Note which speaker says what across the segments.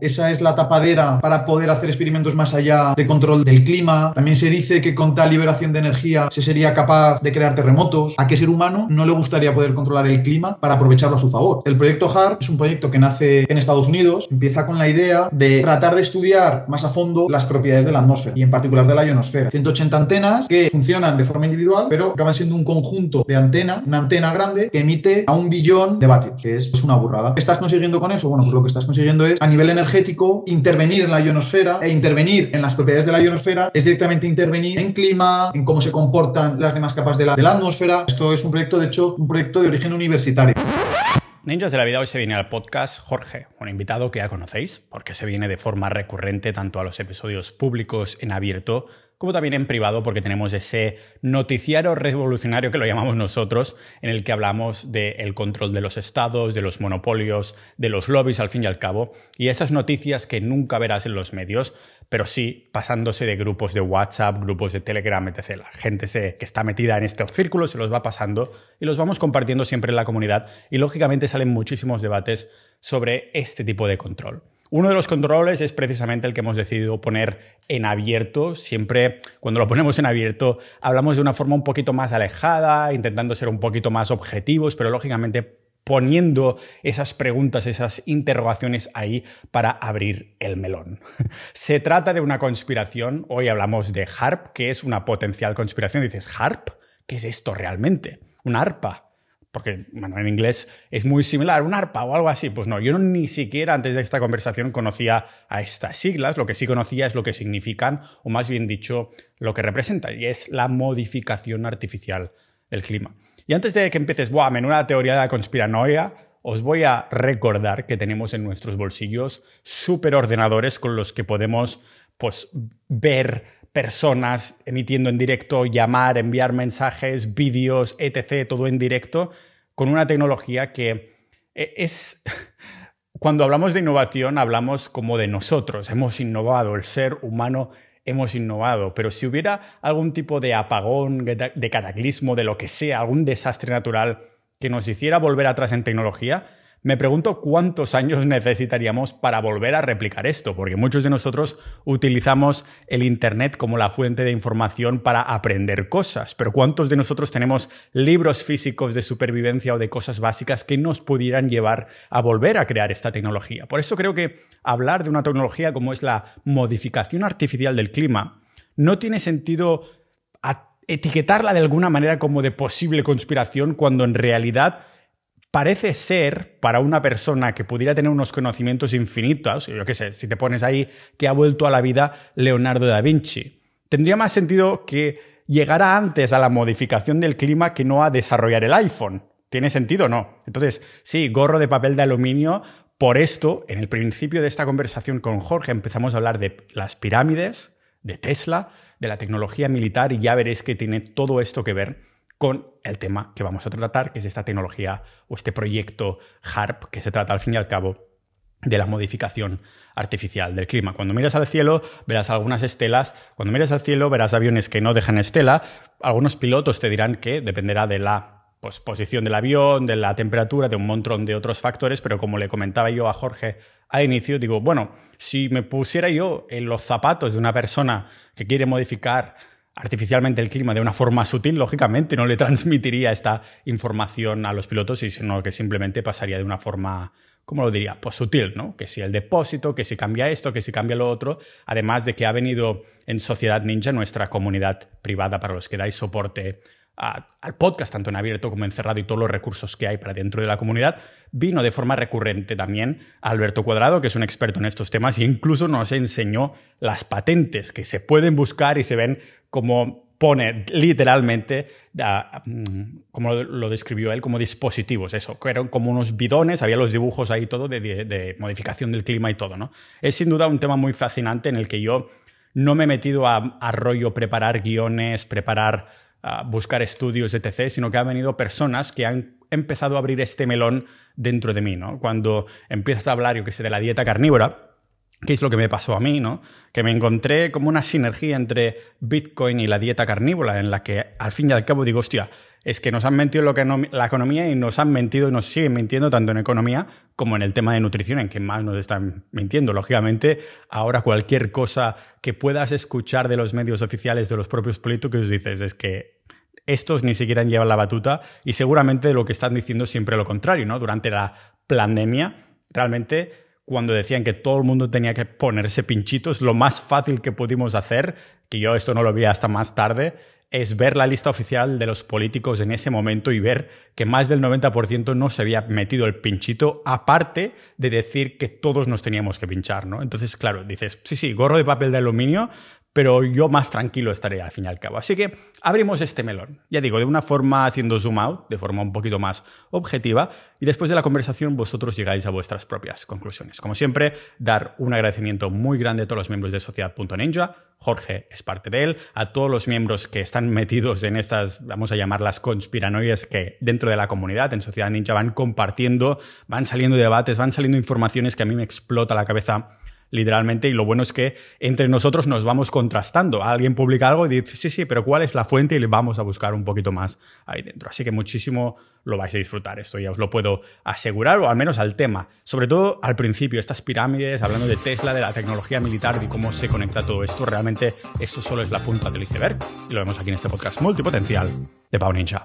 Speaker 1: Esa es la tapadera para poder hacer experimentos más allá de control del clima. También se dice que con tal liberación de energía se sería capaz de crear terremotos. ¿A qué ser humano no le gustaría poder controlar el clima para aprovecharlo a su favor? El proyecto HARP es un proyecto que nace en Estados Unidos. Empieza con la idea de tratar de estudiar más a fondo las propiedades de la atmósfera y en particular de la ionosfera. 180 antenas que funcionan de forma individual, pero acaban siendo un conjunto de antena, una antena grande que emite a un billón de vatios, que es una burrada. ¿Qué estás consiguiendo con eso? Bueno, pues lo que estás consiguiendo es a nivel energético intervenir en la ionosfera e intervenir en las propiedades de la ionosfera es directamente intervenir en clima, en cómo se comportan las demás capas de la, de la atmósfera. Esto es un proyecto, de hecho, un proyecto de origen universitario.
Speaker 2: Ninjas de la Vida hoy se viene al podcast Jorge, un invitado que ya conocéis, porque se viene de forma recurrente tanto a los episodios públicos en abierto como también en privado, porque tenemos ese noticiario revolucionario que lo llamamos nosotros, en el que hablamos del control de los estados, de los monopolios, de los lobbies al fin y al cabo, y esas noticias que nunca verás en los medios, pero sí pasándose de grupos de WhatsApp, grupos de Telegram, etc. La gente que está metida en este círculo se los va pasando y los vamos compartiendo siempre en la comunidad y lógicamente salen muchísimos debates sobre este tipo de control. Uno de los controles es precisamente el que hemos decidido poner en abierto. Siempre cuando lo ponemos en abierto hablamos de una forma un poquito más alejada, intentando ser un poquito más objetivos, pero lógicamente poniendo esas preguntas, esas interrogaciones ahí para abrir el melón. Se trata de una conspiración, hoy hablamos de HARP, que es una potencial conspiración. Dices, ¿HARP? ¿Qué es esto realmente? ¿Una arpa? porque en inglés es muy similar, un ARPA o algo así. Pues no, yo ni siquiera antes de esta conversación conocía a estas siglas, lo que sí conocía es lo que significan, o más bien dicho, lo que representan, y es la modificación artificial del clima. Y antes de que empieces, en una teoría de la conspiranoia, os voy a recordar que tenemos en nuestros bolsillos superordenadores con los que podemos pues, ver personas emitiendo en directo, llamar, enviar mensajes, vídeos, etc., todo en directo, con una tecnología que eh, es... Cuando hablamos de innovación, hablamos como de nosotros. Hemos innovado, el ser humano hemos innovado, pero si hubiera algún tipo de apagón, de cataclismo, de lo que sea, algún desastre natural que nos hiciera volver atrás en tecnología, me pregunto cuántos años necesitaríamos para volver a replicar esto, porque muchos de nosotros utilizamos el Internet como la fuente de información para aprender cosas, pero ¿cuántos de nosotros tenemos libros físicos de supervivencia o de cosas básicas que nos pudieran llevar a volver a crear esta tecnología? Por eso creo que hablar de una tecnología como es la modificación artificial del clima no tiene sentido etiquetarla de alguna manera como de posible conspiración cuando en realidad parece ser, para una persona que pudiera tener unos conocimientos infinitos, yo qué sé, si te pones ahí que ha vuelto a la vida Leonardo da Vinci, tendría más sentido que llegara antes a la modificación del clima que no a desarrollar el iPhone. ¿Tiene sentido o no? Entonces, sí, gorro de papel de aluminio. Por esto, en el principio de esta conversación con Jorge empezamos a hablar de las pirámides, de Tesla, de la tecnología militar y ya veréis que tiene todo esto que ver con el tema que vamos a tratar, que es esta tecnología o este proyecto HARP, que se trata al fin y al cabo de la modificación artificial del clima. Cuando miras al cielo verás algunas estelas, cuando miras al cielo verás aviones que no dejan estela, algunos pilotos te dirán que dependerá de la pues, posición del avión, de la temperatura, de un montón de otros factores, pero como le comentaba yo a Jorge al inicio, digo, bueno, si me pusiera yo en los zapatos de una persona que quiere modificar artificialmente el clima de una forma sutil, lógicamente no le transmitiría esta información a los pilotos, sino que simplemente pasaría de una forma, ¿cómo lo diría? Pues sutil, ¿no? Que si el depósito, que si cambia esto, que si cambia lo otro, además de que ha venido en Sociedad Ninja, nuestra comunidad privada para los que dais soporte al podcast, tanto en abierto como en cerrado, y todos los recursos que hay para dentro de la comunidad, vino de forma recurrente también Alberto Cuadrado, que es un experto en estos temas, e incluso nos enseñó las patentes que se pueden buscar y se ven como pone literalmente, mm, como lo describió él, como dispositivos, eso, que eran como unos bidones, había los dibujos ahí todo de, modificación del clima y todo, ¿no? Es sin duda un tema muy fascinante en el que yo no me he metido a, a rollo preparar guiones, preparar buscar estudios, etc., sino que han venido personas que han empezado a abrir este melón dentro de mí, ¿no? Cuando empiezas a hablar, yo que sé, de la dieta carnívora, que es lo que me pasó a mí, ¿no? Que me encontré como una sinergia entre Bitcoin y la dieta carnívora, en la que al fin y al cabo digo, hostia, es que nos han mentido lo que la economía y nos han mentido y nos siguen mintiendo tanto en economía como en el tema de nutrición, en que más nos están mintiendo. Lógicamente, ahora cualquier cosa que puedas escuchar de los medios oficiales, de los propios políticos, dices, es que estos ni siquiera llevan la batuta y seguramente lo que están diciendo es siempre lo contrario, ¿no? Durante la pandemia, realmente cuando decían que todo el mundo tenía que ponerse pinchitos, lo más fácil que pudimos hacer, que yo esto no lo vi hasta más tarde, es ver la lista oficial de los políticos en ese momento y ver que más del 90% no se había metido el pinchito, aparte de decir que todos nos teníamos que pinchar, ¿no? Entonces, claro, dices, sí, sí, gorro de papel de aluminio, pero yo más tranquilo estaré al fin y al cabo. Así que abrimos este melón, ya digo, de una forma haciendo zoom out, de forma un poquito más objetiva, y después de la conversación vosotros llegáis a vuestras propias conclusiones. Como siempre, dar un agradecimiento muy grande a todos los miembros de Sociedad.ninja, Jorge es parte de él, a todos los miembros que están metidos en estas, vamos a llamarlas conspiranoides, que dentro de la comunidad, en Sociedad Ninja, van compartiendo, van saliendo debates, van saliendo informaciones que a mí me explota la cabeza literalmente. Y lo bueno es que entre nosotros nos vamos contrastando. Alguien publica algo y dice, sí, sí, pero ¿cuál es la fuente? Y le vamos a buscar un poquito más ahí dentro. Así que muchísimo lo vais a disfrutar. Esto ya os lo puedo asegurar, o al menos al tema. Sobre todo al principio, estas pirámides, hablando de Tesla, de la tecnología militar, y cómo se conecta todo esto. Realmente esto solo es la punta del iceberg. Y lo vemos aquí en este podcast multipotencial de Pau Ninja.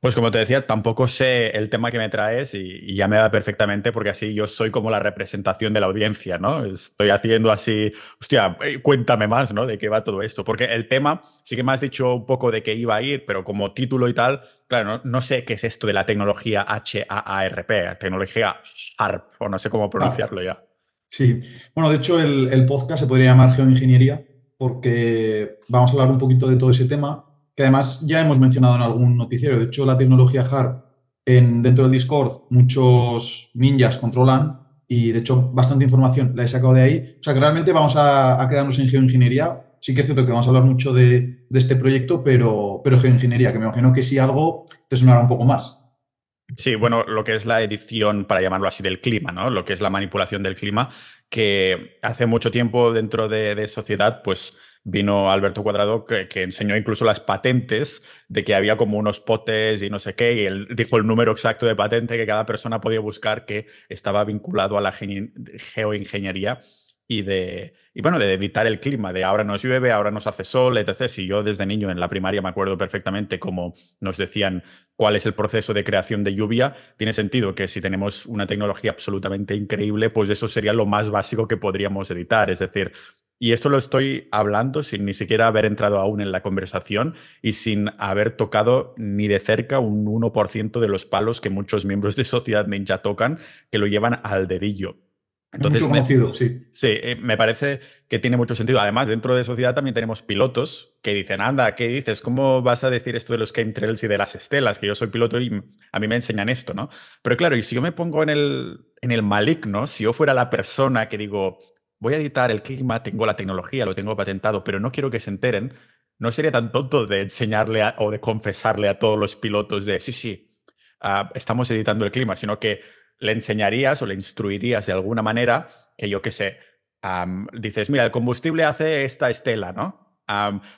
Speaker 2: Pues como te decía, tampoco sé el tema que me traes y, ya me da perfectamente porque así yo soy como la representación de la audiencia, ¿no? Estoy haciendo así, hostia, eh, cuéntame más, ¿no? De qué va todo esto. Porque el tema, sí que me has dicho un poco de qué iba a ir, pero como título y tal, claro, no, sé qué es esto de la tecnología HAARP, tecnología ARP, o no sé cómo ah. pronunciarlo ya.
Speaker 1: Sí, bueno, de hecho el podcast se podría llamar Geoingeniería porque vamos a hablar un poquito de todo ese tema que además ya hemos mencionado en algún noticiero. De hecho, la tecnología hard en, dentro del Discord muchos ninjas controlan y de hecho bastante información la he sacado de ahí. O sea que realmente vamos a, quedarnos en geoingeniería. Sí que es cierto que vamos a hablar mucho de, este proyecto, pero, pero geoingeniería, que me imagino que si algo te sonará un poco más.
Speaker 2: Sí, bueno, lo que es la edición, para llamarlo así, del clima, ¿no? Lo que es la manipulación del clima, que hace mucho tiempo dentro de, de sociedad, pues vino Alberto Cuadrado que, enseñó incluso las patentes de que había como unos potes y no sé qué, y él dijo el número exacto de patente que cada persona podía buscar que estaba vinculado a la geoingeniería y de y bueno, de evitar el clima, de ahora nos llueve, ahora nos hace sol, etc. Si yo desde niño en la primaria me acuerdo perfectamente cómo nos decían cuál es el proceso de creación de lluvia, tiene sentido que si tenemos una tecnología absolutamente increíble, pues eso sería lo más básico que podríamos editar, es decir, y esto lo estoy hablando sin ni siquiera haber entrado aún en la conversación y sin haber tocado ni de cerca un 1% de los palos que muchos miembros de Sociedad ya tocan, que lo llevan al dedillo. Entonces, conocido, sí. Sí, eh, me parece que tiene mucho sentido. Además, dentro de sociedad también tenemos pilotos que dicen, anda, ¿qué dices? ¿Cómo vas a decir esto de los game trails y de las estelas? Que yo soy piloto y a mí me enseñan esto, ¿no? Pero claro, y si yo me pongo en el, en el maligno, si yo fuera la persona que digo, voy a editar el clima, tengo la tecnología, lo tengo patentado, pero no quiero que se enteren, no sería tan tonto de enseñarle o de confesarle a todos los pilotos de, sí, sí, ah, estamos editando el clima, sino que le enseñarías o le instruirías de alguna manera que yo qué sé, dices, mira, el combustible hace esta estela, ¿no?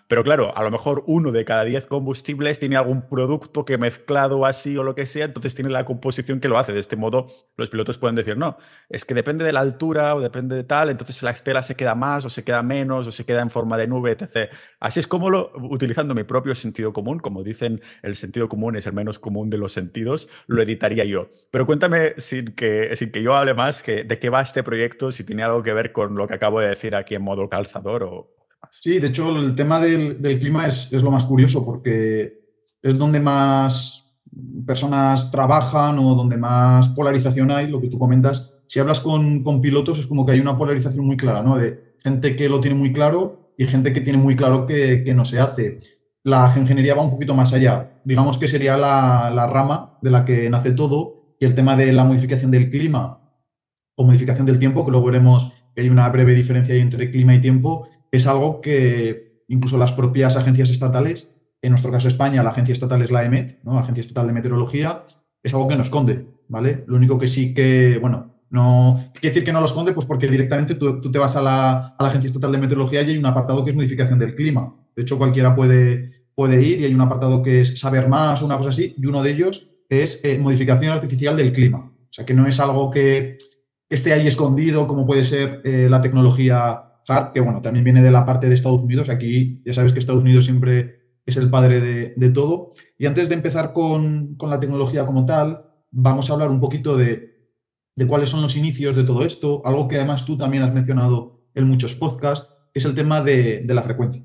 Speaker 2: pero claro, a lo mejor uno de cada diez combustibles tiene algún producto que mezclado así o lo que sea, entonces tiene la composición que lo hace. De este modo, los pilotos pueden decir, no, es que depende de la altura o depende de tal, entonces la estela se queda más o se queda menos o se queda en forma de nube, etc. Así es como lo, utilizando mi propio sentido común, como dicen, el sentido común es el menos común de los sentidos, lo editaría yo. Pero cuéntame, sin que, sin que yo hable más, que, de qué va este proyecto, si tiene algo que ver con lo que acabo de decir aquí en modo calzador o,
Speaker 1: Sí, de hecho el tema del, clima es, lo más curioso porque es donde más personas trabajan o donde más polarización hay, lo que tú comentas. Si hablas con, pilotos es como que hay una polarización muy clara, ¿no? De gente que lo tiene muy claro y gente que tiene muy claro que, no se hace. La ingeniería va un poquito más allá. Digamos que sería la, la rama de la que nace todo y el tema de la modificación del clima o modificación del tiempo, que luego veremos que hay una breve diferencia entre clima y tiempo, es algo que incluso las propias agencias estatales, en nuestro caso España, la agencia estatal es la EMET, ¿no? Agencia Estatal de Meteorología, es algo que no esconde, ¿vale? Lo único que sí que, bueno, no, quiere decir que no lo esconde, pues porque directamente tú, te vas a la, Agencia Estatal de Meteorología y hay un apartado que es modificación del clima. De hecho, cualquiera puede, puede ir y hay un apartado que es saber más o una cosa así, y uno de ellos es eh, modificación artificial del clima. O sea, que no es algo que esté ahí escondido como puede ser eh, la tecnología que bueno, también viene de la parte de Estados Unidos. Aquí ya sabes que Estados Unidos siempre es el padre de, todo. Y antes de empezar con, la tecnología como tal, vamos a hablar un poquito de, cuáles son los inicios de todo esto, algo que además tú también has mencionado en muchos podcasts, es el tema de, la frecuencia.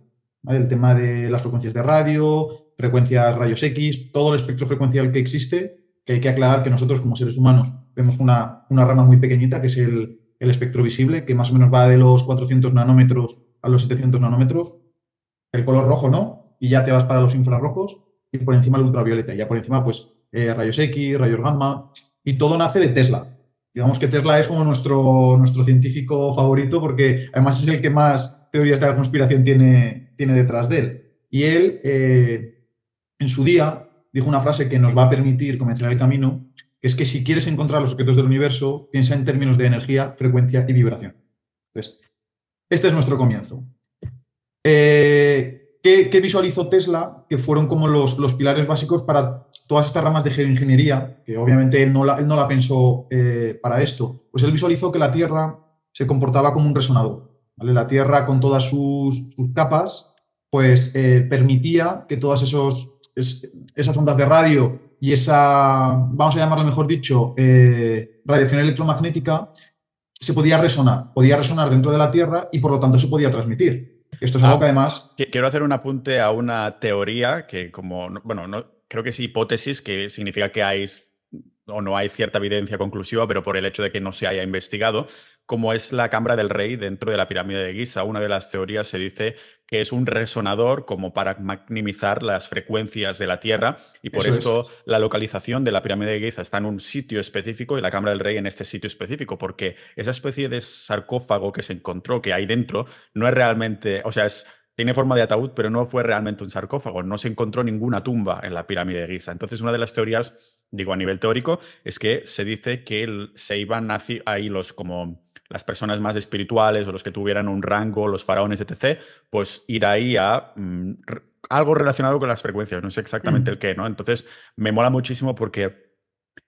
Speaker 1: El tema de las frecuencias de radio, frecuencias rayos X, todo el espectro frecuencial que existe, que hay que aclarar que nosotros como seres humanos vemos una, una rama muy pequeñita, que es el, el espectro visible, que más o menos va de los 400 nanómetros a los 700 nanómetros. El color rojo no, y ya te vas para los infrarrojos y por encima el ultravioleta. Y ya por encima, pues, eh, rayos X, rayos gamma, y todo nace de Tesla. Digamos que Tesla es como nuestro, nuestro científico favorito porque además es el que más teorías de la conspiración tiene, tiene detrás de él. Y él, eh, en su día, dijo una frase que nos va a permitir comenzar el camino, es que si quieres encontrar los secretos del universo, piensa en términos de energía, frecuencia y vibración. Entonces, este es nuestro comienzo. Eh, ¿qué, visualizó Tesla? Que fueron como los, pilares básicos para todas estas ramas de geoingeniería, que obviamente él no la, pensó eh, para esto. Pues él visualizó que la Tierra se comportaba como un resonador. La Tierra, con todas sus, capas, pues eh, permitía que todas esos, esas ondas de radio y esa, vamos a llamarlo mejor dicho, eh, radiación electromagnética se podía resonar, podía resonar dentro de la Tierra y por lo tanto se podía transmitir. Esto es algo ah, que además...
Speaker 2: Quiero hacer un apunte a una teoría que como, bueno, no, creo que es hipótesis, que significa que hay o no hay cierta evidencia conclusiva, pero por el hecho de que no se haya investigado, como es la Cámara del Rey dentro de la pirámide de Giza. Una de las teorías se dice que es un resonador como para maximizar las frecuencias de la Tierra y por Eso esto la localización de la pirámide de Giza está en un sitio específico y la Cámara del Rey en este sitio específico, porque esa especie de sarcófago que se encontró, que hay dentro, no es realmente, o sea, es tiene forma de ataúd, pero no fue realmente un sarcófago. No se encontró ninguna tumba en la pirámide de Giza. Entonces, una de las teorías, digo a nivel teórico, es que se dice que se iban ahí los como las personas más espirituales o los que tuvieran un rango, los faraones, etc., pues ir ahí a mm, algo relacionado con las frecuencias, no sé exactamente el qué, ¿no? Entonces, me mola muchísimo porque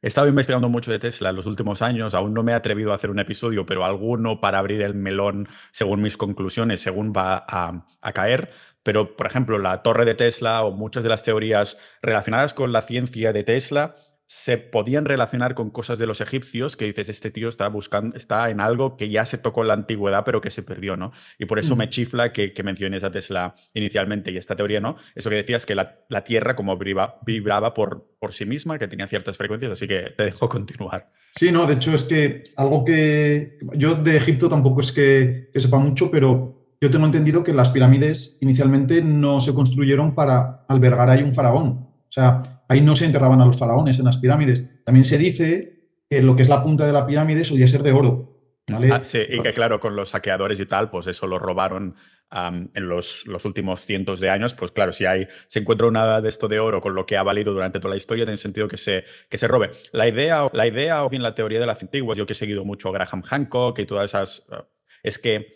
Speaker 2: he estado investigando mucho de Tesla en los últimos años, aún no me he atrevido a hacer un episodio, pero alguno para abrir el melón según mis conclusiones, según va a caer. Pero, por ejemplo, la torre de Tesla o muchas de las teorías relacionadas con la ciencia de Tesla se podían relacionar con cosas de los egipcios que dices, este tío está buscando, está en algo que ya se tocó en la antigüedad, pero que se perdió, ¿no? Y por eso me chifla que, menciones a Tesla inicialmente y esta teoría, ¿no? Eso que decías que la, Tierra como vibraba, por, por sí misma, que tenía ciertas frecuencias, así que te dejo continuar.
Speaker 1: Sí, no, de hecho es que algo que yo de Egipto tampoco es que, que sepa mucho, pero yo tengo entendido que las pirámides inicialmente no se construyeron para albergar ahí un faraón. O sea, ahí no se enterraban a los faraones en las pirámides. También se dice que lo que es la punta de la pirámide solía ser de oro.
Speaker 2: Ah, sí, y que claro, con los saqueadores y tal, pues eso lo robaron en los, los, últimos cientos de años. Pues claro, si hay, se encuentra nada de esto de oro con lo que ha valido durante toda la historia, tiene sentido que se, que se robe. La idea, la idea, o bien la teoría de las antiguas, yo que he seguido mucho Graham Hancock y todas esas, es que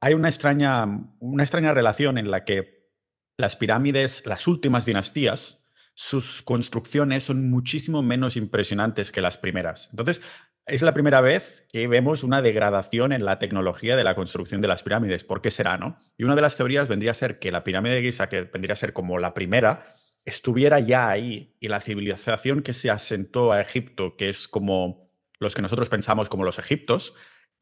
Speaker 2: hay una extraña, una extraña relación en la que las pirámides, las últimas dinastías, sus construcciones son muchísimo menos impresionantes que las primeras. Entonces, es la primera vez que vemos una degradación en la tecnología de la construcción de las pirámides. ¿Por qué será, no? Y una de las teorías vendría a ser que la pirámide de Giza, que vendría a ser como la primera, estuviera ya ahí y la civilización que se asentó a Egipto, que es como los que nosotros pensamos como los egiptos,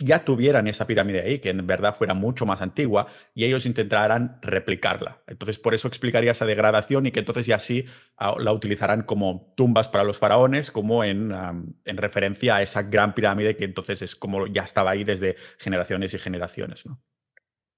Speaker 2: ya tuvieran esa pirámide ahí, que en verdad fuera mucho más antigua, y ellos intentaran replicarla. Entonces, por eso explicaría esa degradación y que entonces ya sí la utilizarán como tumbas para los faraones, como en, referencia a esa gran pirámide que entonces es como ya estaba ahí desde generaciones y generaciones. ¿no?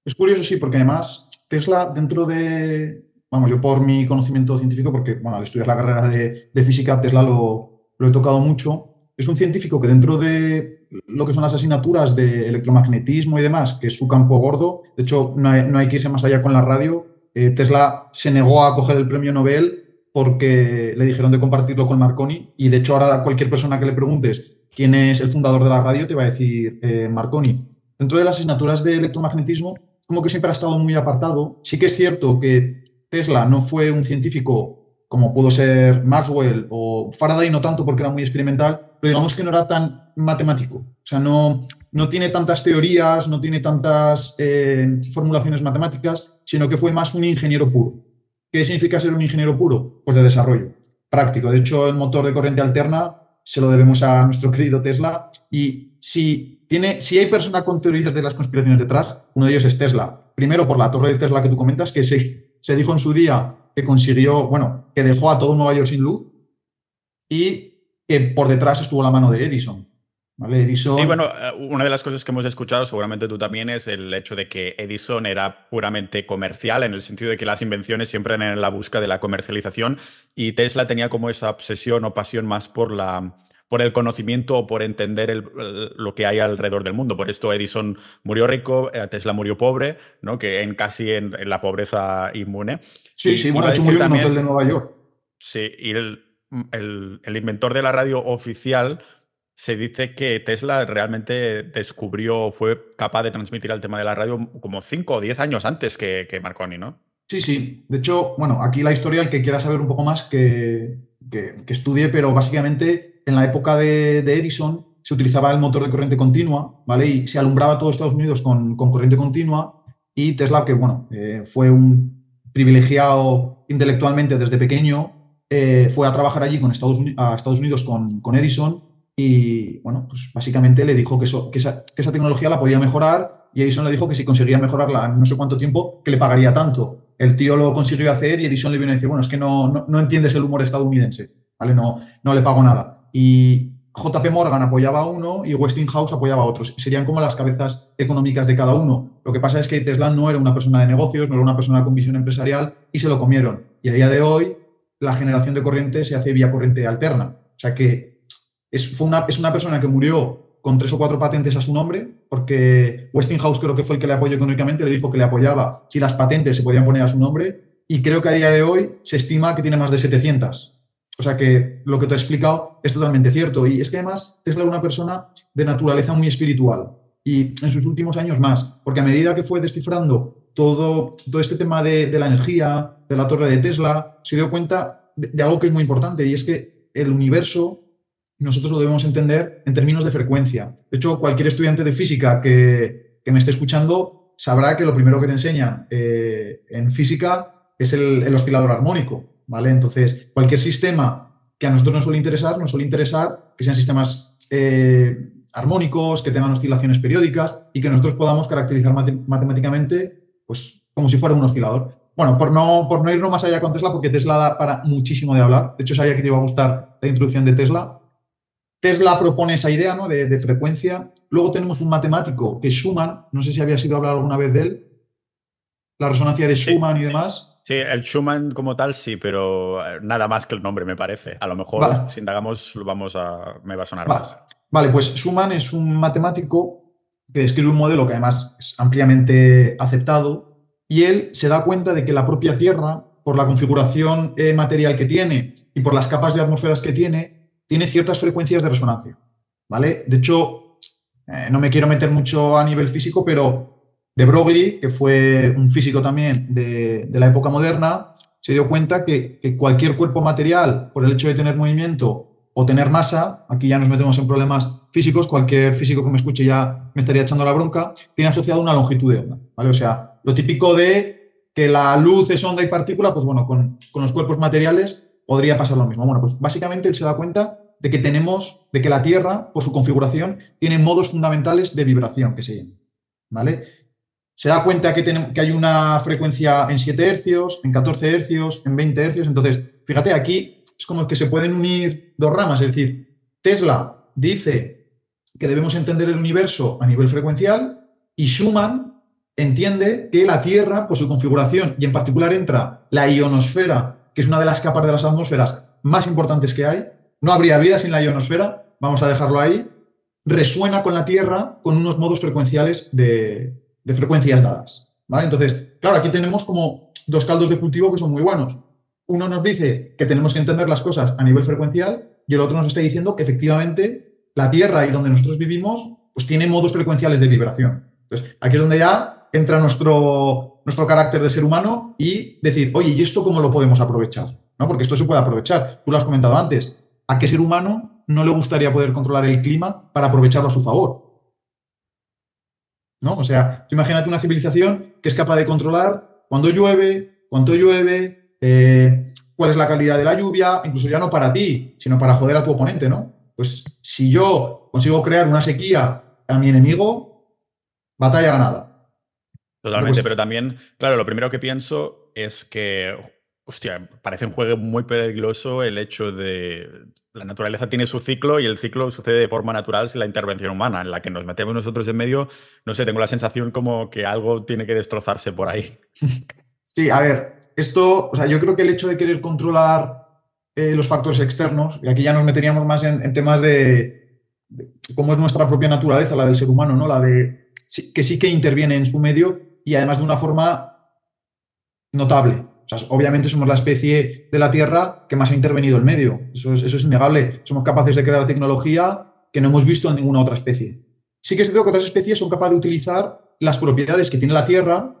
Speaker 1: Es curioso, sí, porque además Tesla dentro de... Vamos, yo por mi conocimiento científico, porque bueno, al estudiar la carrera de, de física, Tesla lo, lo he tocado mucho. Es un científico que dentro de lo que son las asignaturas de electromagnetismo y demás, que es su campo gordo. De hecho, no hay, que irse más allá con la radio. Eh, Tesla se negó a coger el premio Nobel porque le dijeron de compartirlo con Marconi. Y de hecho, ahora cualquier persona que le preguntes quién es el fundador de la radio te va a decir eh, Marconi. Dentro de las asignaturas de electromagnetismo, como que siempre ha estado muy apartado. Sí que es cierto que Tesla no fue un científico como pudo ser Maxwell o Faraday, no tanto porque era muy experimental, pero digamos que no era tan matemático. O sea, no, no tiene tantas teorías, no tiene tantas eh, formulaciones matemáticas, sino que fue más un ingeniero puro. ¿Qué significa ser un ingeniero puro? Pues de desarrollo práctico. De hecho, el motor de corriente alterna se lo debemos a nuestro querido Tesla. Y si, tiene, si hay persona con teorías de las conspiraciones detrás, uno de ellos es Tesla. Primero por la torre de Tesla que tú comentas, que se, se dijo en su día que consiguió, bueno, que dejó a todo Nueva York sin luz y que por detrás estuvo la mano de Edison. Y bueno,
Speaker 2: eh, una de las cosas que hemos escuchado, seguramente tú también, es el hecho de que Edison era puramente comercial, en el sentido de que las invenciones siempre eran en la busca de la comercialización y Tesla tenía como esa obsesión o pasión más por la por el conocimiento o por entender el, lo que hay alrededor del mundo. Por esto Edison murió rico, eh, Tesla murió pobre, ¿no? que en casi en, la pobreza inmune. Sí, sí, bueno, en un hotel de Nueva York. Sí, y el, el, inventor de la radio oficial se dice que Tesla realmente descubrió, fue capaz de transmitir el tema de la radio como 5 o 10 años antes que, que, Marconi, ¿no?
Speaker 1: Sí, sí. De hecho, bueno, aquí la historia, el que quiera saber un poco más, que, que, estudie, pero básicamente en la época de, Edison se utilizaba el motor de corriente continua, ¿vale? Y se alumbraba todo Estados Unidos con, corriente continua y Tesla, que bueno, eh, fue un privilegiado intelectualmente desde pequeño, eh, fue a trabajar allí con Estados, a Estados Unidos con Edison y bueno, pues básicamente le dijo que, eso, esa, tecnología la podía mejorar y Edison le dijo que si conseguía mejorarla en no sé cuánto tiempo, que le pagaría tanto. El tío lo consiguió hacer y Edison le vino a decir, bueno, es que no, no, entiendes el humor estadounidense, ¿vale? No, no le pago nada. Y JP Morgan apoyaba a uno y Westinghouse apoyaba a otros. Serían como las cabezas económicas de cada uno. Lo que pasa es que Tesla no era una persona de negocios, no era una persona con visión empresarial y se lo comieron. Y a día de hoy la generación de corriente se hace vía corriente alterna. O sea que es, una, persona que murió con tres o cuatro patentes a su nombre, porque Westinghouse creo que fue el que le apoyó económicamente, le dijo que le apoyaba si las patentes se podían poner a su nombre, y creo que a día de hoy se estima que tiene más de 700. O sea que lo que te he explicado es totalmente cierto. Y es que además Tesla era una persona de naturaleza muy espiritual, y en sus últimos años más, porque a medida que fue descifrando todo, todo este tema de, la energía, de la torre de Tesla, se dio cuenta de algo que es muy importante, y es que el universo nosotros lo debemos entender en términos de frecuencia. De hecho, cualquier estudiante de física que, me esté escuchando sabrá que lo primero que te enseñan eh, en física es el, oscilador armónico, ¿vale? Entonces, cualquier sistema que a nosotros nos suele interesar, nos suele interesar que sean sistemas eh, armónicos, que tengan oscilaciones periódicas y que nosotros podamos caracterizar matemáticamente pues, como si fuera un oscilador. Bueno, por no, por no irnos más allá con Tesla, porque Tesla da para muchísimo de hablar. De hecho, sabía que te iba a gustar la introducción de Tesla, Tesla propone esa idea ¿no? de, frecuencia. Luego tenemos un matemático que Schumann, no sé si había sido hablar alguna vez de él, la resonancia de Schumann y
Speaker 2: demás. Sí, el Schumann como tal sí, pero eh, nada más que el nombre me parece. A lo mejor si indagamos vamos a, me va a sonar más.
Speaker 1: Vale, pues Schumann es un matemático que describe un modelo que además es ampliamente aceptado y él se da cuenta de que la propia Tierra, por la configuración eh, material que tiene y por las capas de atmósferas que tiene, tiene ciertas frecuencias de resonancia, ¿vale? De hecho, eh, no me quiero meter mucho a nivel físico, pero de Broglie, que fue un físico también de, la época moderna, se dio cuenta que, cualquier cuerpo material, por el hecho de tener movimiento o tener masa, aquí ya nos metemos en problemas físicos, cualquier físico que me escuche ya me estaría echando la bronca, tiene asociado una longitud de onda, ¿vale? O sea, lo típico de que la luz es onda y partícula, pues bueno, con, con los cuerpos materiales podría pasar lo mismo. Bueno, pues básicamente él se da cuenta de que tenemos, de que la Tierra, por su configuración, tiene modos fundamentales de vibración que se ¿Vale? Se da cuenta que, que hay una frecuencia en 7 hercios, en 14 hercios, en 20 hercios. Entonces, fíjate, aquí es como que se pueden unir dos ramas. Es decir, Tesla dice que debemos entender el universo a nivel frecuencial y Schumann entiende que la Tierra, por su configuración, y en particular entra la ionosfera, que es una de las capas de las atmósferas más importantes que hay, no habría vida sin la ionosfera, vamos a dejarlo ahí. Resuena con la Tierra con unos modos frecuenciales de, frecuencias dadas. ¿vale? Entonces, claro, aquí tenemos como dos caldos de cultivo que son muy buenos. Uno nos dice que tenemos que entender las cosas a nivel frecuencial y el otro nos está diciendo que efectivamente la Tierra y donde nosotros vivimos pues tiene modos frecuenciales de vibración. Entonces, aquí es donde ya entra nuestro, nuestro carácter de ser humano y decir, oye, ¿y esto cómo lo podemos aprovechar? ¿No? Porque esto se puede aprovechar. Tú lo has comentado antes. ¿A qué ser humano no le gustaría poder controlar el clima para aprovecharlo a su favor? ¿No? O sea, imagínate una civilización que es capaz de controlar cuándo llueve, cuánto llueve, eh, cuál es la calidad de la lluvia, incluso ya no para ti, sino para joder a tu oponente, ¿no? Pues si yo consigo crear una sequía a mi enemigo, batalla ganada.
Speaker 2: Totalmente, pues pero también, claro, lo primero que pienso es que Hostia, parece un juego muy peligroso el hecho de la naturaleza tiene su ciclo y el ciclo sucede de forma natural sin la intervención humana, en la que nos metemos nosotros en medio. No sé, tengo la sensación como que algo tiene que destrozarse por ahí.
Speaker 1: Sí, a ver, esto, o sea, yo creo que el hecho de querer controlar eh, los factores externos, y aquí ya nos meteríamos más en, temas de, de, cómo es nuestra propia naturaleza, la del ser humano, ¿no? La de que sí que interviene en su medio y además de una forma notable obviamente somos la especie de la Tierra que más ha intervenido el medio. Eso es, innegable. Somos capaces de crear tecnología que no hemos visto en ninguna otra especie. Sí que es cierto que otras especies son capaces de utilizar las propiedades que tiene la Tierra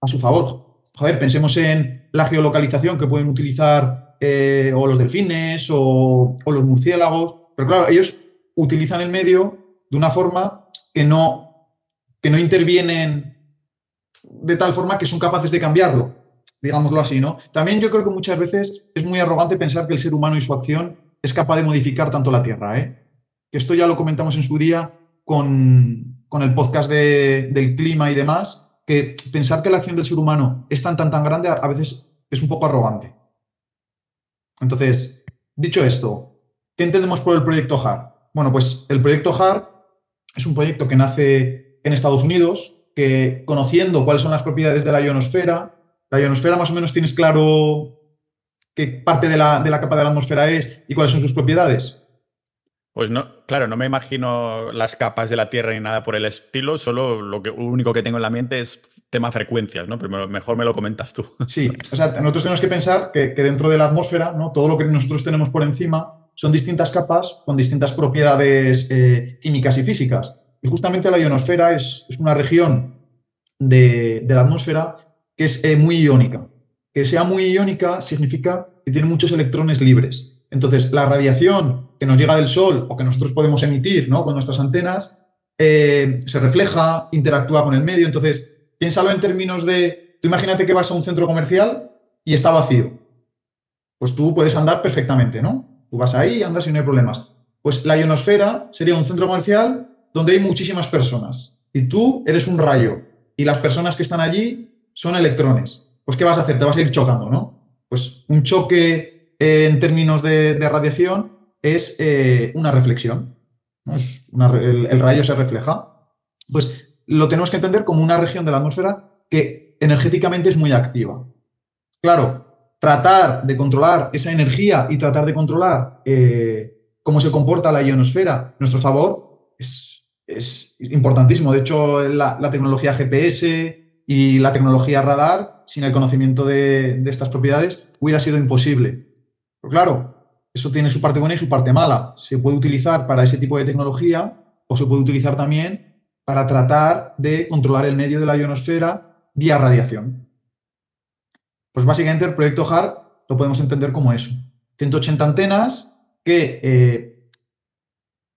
Speaker 1: a su favor. Joder, pensemos en la geolocalización que pueden utilizar eh, o los delfines o, o los murciélagos. Pero claro, ellos utilizan el medio de una forma que no, que no intervienen de tal forma que son capaces de cambiarlo digámoslo así, ¿no? También yo creo que muchas veces es muy arrogante pensar que el ser humano y su acción es capaz de modificar tanto la Tierra, ¿eh? Que esto ya lo comentamos en su día con, el podcast del clima y demás, que pensar que la acción del ser humano es tan, tan, tan grande a veces es un poco arrogante. Entonces, dicho esto, ¿qué entendemos por el proyecto HAR? Bueno, pues el proyecto HAR es un proyecto que nace en Estados Unidos, que conociendo cuáles son las propiedades de la ionosfera, la ionosfera más o menos tienes claro qué parte de la, capa de la atmósfera es y cuáles son sus propiedades.
Speaker 2: Pues no, claro, no me imagino las capas de la Tierra ni nada por el estilo, solo lo que único que tengo en la mente es tema frecuencias, ¿no? Pero mejor me lo comentas tú.
Speaker 1: Sí, o sea, nosotros tenemos que pensar que, dentro de la atmósfera, ¿no? Todo lo que nosotros tenemos por encima son distintas capas con distintas propiedades eh, químicas y físicas. Y justamente la ionosfera es, una región de, de, la atmósfera que es eh, muy iónica. Que sea muy iónica significa que tiene muchos electrones libres. Entonces, la radiación que nos llega del Sol o que nosotros podemos emitir ¿no? con nuestras antenas eh, se refleja, interactúa con el medio. Entonces, piénsalo en términos de, tú imagínate que vas a un centro comercial y está vacío. Pues tú puedes andar perfectamente, ¿no? Tú vas ahí, andas y no hay problemas. Pues la ionosfera sería un centro comercial donde hay muchísimas personas. Y tú eres un rayo. Y las personas que están allí son electrones. Pues, ¿qué vas a hacer? Te vas a ir chocando, ¿no? Pues un choque eh, en términos de, radiación es eh, una reflexión. el, rayo se refleja. Pues lo tenemos que entender como una región de la atmósfera que energéticamente es muy activa. Claro, tratar de controlar esa energía y tratar de controlar eh, cómo se comporta la ionosfera a nuestro favor es, es importantísimo. De hecho, la tecnología GPS, y la tecnología radar, sin el conocimiento de, estas propiedades, hubiera sido imposible. Pero claro, eso tiene su parte buena y su parte mala. Se puede utilizar para ese tipo de tecnología o se puede utilizar también para tratar de controlar el medio de la ionosfera vía radiación. Pues básicamente el proyecto HAR lo podemos entender como eso. 180 antenas que eh,